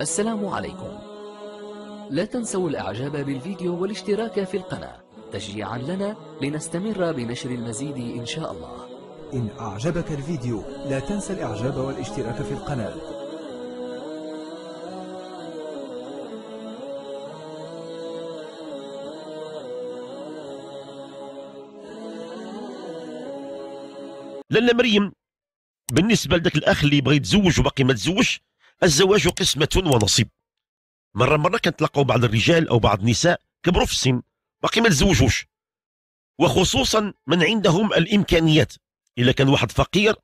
السلام عليكم لا تنسوا الإعجاب بالفيديو والاشتراك في القناة تشجيعا لنا لنستمر بنشر المزيد إن شاء الله إن أعجبك الفيديو لا تنسى الإعجاب والاشتراك في القناة لالا مريم بالنسبة لذاك الأخ اللي بغى يتزوج وباقي ما تزوجش الزواج قسمة ونصيب مرة مرة كنتلاقوا بعض الرجال أو بعض النساء كبروا في السن باقي ما تزوجوش وخصوصا من عندهم الإمكانيات إلا كان واحد فقير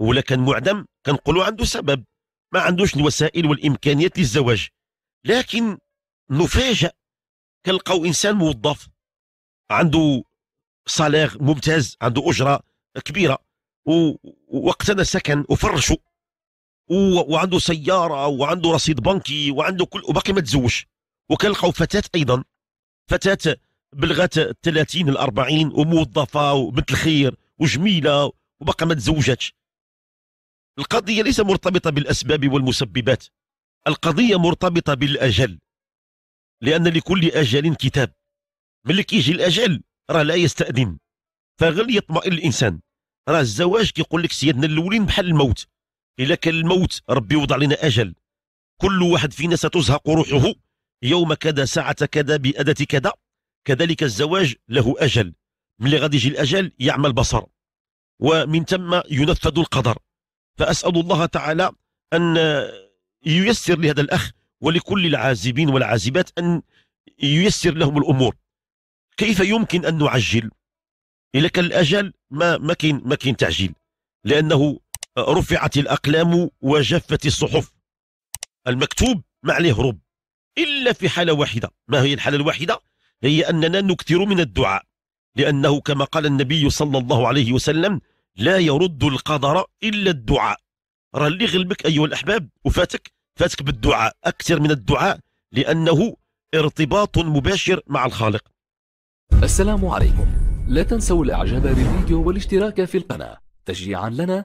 ولا كان معدم كنقولوا عنده سبب ما عندوش الوسائل والإمكانيات للزواج لكن نفاجأ كنلقاو إنسان موظف عنده صالير ممتاز عنده أجرة كبيرة ووقتنا سكن وفرشوا وعنده سياره وعنده رصيد بنكي وعنده كل وباقي ما تزوجش وكنلقاو فتاه ايضا فتاه بلغت 30 ل 40 وموظفه وبنت الخير وجميله وباقا ما تزوجتش القضيه ليس مرتبطه بالاسباب والمسببات القضيه مرتبطه بالاجل لان لكل اجل كتاب ملي كيجي الاجل راه لا يستاذن فغل يطمئن الانسان راه الزواج كيقول لك سيدنا الاولين بحال الموت إلا كان الموت ربي وضع لنا أجل كل واحد فينا ستزهق روحه يوم كذا ساعة كذا باداه كذا كذلك الزواج له أجل ملي غادي يجي الأجل يعمل بصر ومن ثم ينفذ القدر فأسأل الله تعالى أن ييسر لهذا الأخ ولكل العازبين والعازبات أن ييسر لهم الأمور كيف يمكن أن نعجل إذا كان الأجل ما ما كاين ما كاين تعجيل لأنه رفعت الأقلام وجفت الصحف المكتوب ما عليه رب إلا في حالة واحدة ما هي الحالة الواحدة؟ هي أننا نكثر من الدعاء لأنه كما قال النبي صلى الله عليه وسلم لا يرد القدر إلا الدعاء راه اللي غلبك أيها الأحباب وفاتك فاتك بالدعاء أكثر من الدعاء لأنه ارتباط مباشر مع الخالق السلام عليكم لا تنسوا الإعجاب بالفيديو والاشتراك في القناة تشجيعا لنا